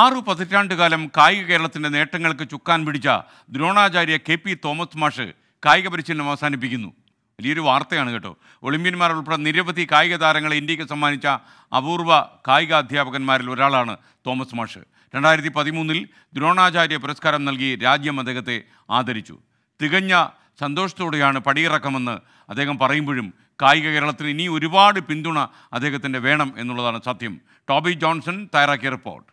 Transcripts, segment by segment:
ആറു പതിറ്റാണ്ടുകാലം കായിക കേരളത്തിൻ്റെ നേട്ടങ്ങൾക്ക് ചുക്കാൻ പിടിച്ച ദ്രോണാചാര്യ കെ പി തോമസ് മാഷ് കായിക പരിശീലനം അവസാനിപ്പിക്കുന്നു വലിയൊരു വാർത്തയാണ് കേട്ടോ ഒളിമ്പ്യന്മാർ ഉൾപ്പെടെ നിരവധി കായിക താരങ്ങളെ ഇന്ത്യക്ക് സമ്മാനിച്ച അപൂർവ കായിക അധ്യാപകന്മാരിൽ ഒരാളാണ് തോമസ് മാഷ് രണ്ടായിരത്തി പതിമൂന്നിൽ ദ്രോണാചാര്യ പുരസ്കാരം നൽകി രാജ്യം അദ്ദേഹത്തെ ആദരിച്ചു തികഞ്ഞ സന്തോഷത്തോടെയാണ് പടിയിറക്കമെന്ന് അദ്ദേഹം പറയുമ്പോഴും കായിക കേരളത്തിന് ഇനി ഒരുപാട് പിന്തുണ അദ്ദേഹത്തിൻ്റെ വേണം എന്നുള്ളതാണ് സത്യം ടോബി ജോൺസൺ തയ്യാറാക്കിയ റിപ്പോർട്ട്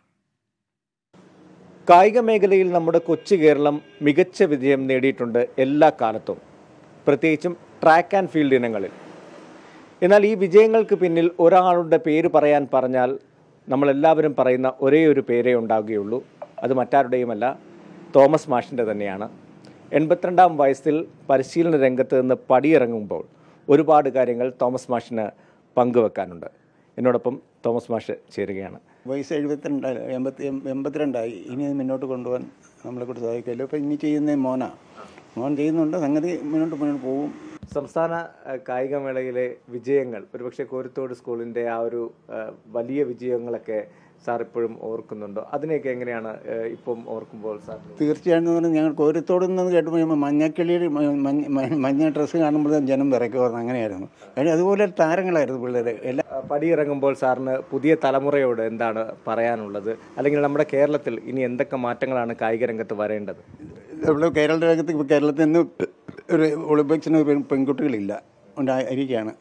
കായിക മേഖലയിൽ നമ്മുടെ കൊച്ചു കേരളം മികച്ച വിജയം നേടിയിട്ടുണ്ട് എല്ലാ കാലത്തും പ്രത്യേകിച്ചും ട്രാക്ക് ആൻഡ് ഫീൽഡ് ഇനങ്ങളിൽ എന്നാൽ ഈ വിജയങ്ങൾക്ക് പിന്നിൽ ഒരാളുടെ പേര് പറയാൻ പറഞ്ഞാൽ നമ്മളെല്ലാവരും പറയുന്ന ഒരേ ഒരു പേരേ ഉണ്ടാവുകയുള്ളൂ അത് മറ്റാരുടെയുമല്ല തോമസ് മാഷിൻ്റെ തന്നെയാണ് എൺപത്തിരണ്ടാം വയസ്സിൽ പരിശീലന രംഗത്ത് നിന്ന് പടിയിറങ്ങുമ്പോൾ ഒരുപാട് കാര്യങ്ങൾ തോമസ് മാഷിന് പങ്കുവെക്കാനുണ്ട് എന്നോടൊപ്പം തോമസ് മാഷ് ചേരുകയാണ് വയസ്സ് എഴുപത്തിരണ്ട് എൺപത്തി എൺപത്തിരണ്ടായി ഇനി മുന്നോട്ട് കൊണ്ടുപോകാൻ നമ്മളെ കൂടെ സഹായിക്കുമല്ലോ അപ്പോൾ ഇനി ചെയ്യുന്ന മോന മോൻ ചെയ്യുന്നുണ്ട് സംഗതി മുന്നോട്ട് മുന്നോട്ട് പോകും സംസ്ഥാന കായികമേളയിലെ വിജയങ്ങൾ ഒരുപക്ഷെ കോരത്തോട് സ്കൂളിൻ്റെ ആ ഒരു വലിയ വിജയങ്ങളൊക്കെ സാർ ഇപ്പോഴും ഓർക്കുന്നുണ്ടോ അതിനെയൊക്കെ എങ്ങനെയാണ് ഇപ്പം ഓർക്കുമ്പോൾ സാർ തീർച്ചയായും പറഞ്ഞാൽ ഞങ്ങൾ കോരത്തോട് നിന്ന് കേട്ടപ്പോൾ മഞ്ഞക്കിളിയിൽ മഞ്ഞ ഡ്രസ്സ് കാണുമ്പോൾ ജനം വിറയ്ക്കുമായിരുന്നു അങ്ങനെയായിരുന്നു കാര്യം അതുപോലെ താരങ്ങളായിരുന്നു പിള്ളേർ എല്ലാ പടിയിറങ്ങുമ്പോൾ സാറിന് പുതിയ തലമുറയോട് എന്താണ് പറയാനുള്ളത് അല്ലെങ്കിൽ നമ്മുടെ കേരളത്തിൽ ഇനി എന്തൊക്കെ മാറ്റങ്ങളാണ് കായിക രംഗത്ത് വരേണ്ടത് നമ്മൾ കേരള രംഗത്ത് കേരളത്തിൽ നിന്ന് ഒരു ഒളിമ്പിക്സിന് പെൺകുട്ടികളില്ല ഉണ്ടായിരിക്കുകയാണ്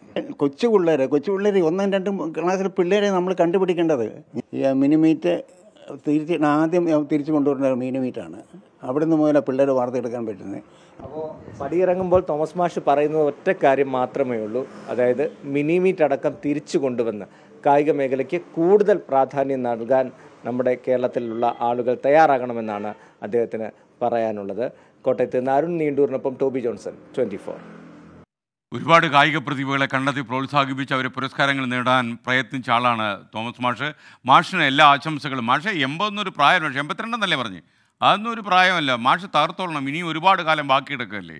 കൊച്ചു പിള്ളേർ കൊച്ചു പിള്ളേർ ഒന്നും രണ്ടും ക്ലാസ്സിൽ പിള്ളേരെ നമ്മൾ കണ്ടുപിടിക്കേണ്ടത് ഈ മിനിമീറ്റ് തിരിച്ച് ആദ്യം തിരിച്ചു കൊണ്ടുവരുന്ന മിനിമീറ്റാണ് അവിടെ നിന്ന് മുതലാണ് പിള്ളേർ വാർത്തെടുക്കാൻ പറ്റുന്നത് അപ്പോൾ പടിയിറങ്ങുമ്പോൾ തോമസ് മാഷ് പറയുന്നത് ഒറ്റ കാര്യം മാത്രമേ ഉള്ളൂ അതായത് മിനിമീറ്റ് അടക്കം തിരിച്ചു കൊണ്ടുവന്ന് കായിക മേഖലയ്ക്ക് കൂടുതൽ പ്രാധാന്യം നൽകാൻ നമ്മുടെ കേരളത്തിലുള്ള ആളുകൾ തയ്യാറാകണമെന്നാണ് അദ്ദേഹത്തിന് പറയാനുള്ളത് കോട്ടയത്ത് നിന്ന് അരുൺ നീണ്ടൂരിനൊപ്പം ടോബി ജോൺസൺ ട്വൻറ്റി ഒരുപാട് കായിക പ്രതിഭകളെ കണ്ടെത്തി പ്രോത്സാഹിപ്പിച്ച് അവരെ പുരസ്കാരങ്ങൾ നേടാൻ പ്രയത്നിച്ച ആളാണ് തോമസ് മാഷ് മാഷിന് എല്ലാ ആശംസകളും മാഷ് എൺപതൊന്നൊരു പ്രായം പക്ഷേ എൺപത്തിരണ്ടെന്നല്ലേ പറഞ്ഞ് അതൊന്നും ഒരു പ്രായമല്ല മാഷ് തകർത്തോളണം ഇനിയും ഒരുപാട് കാലം ബാക്കിയെടുക്കല്ലേ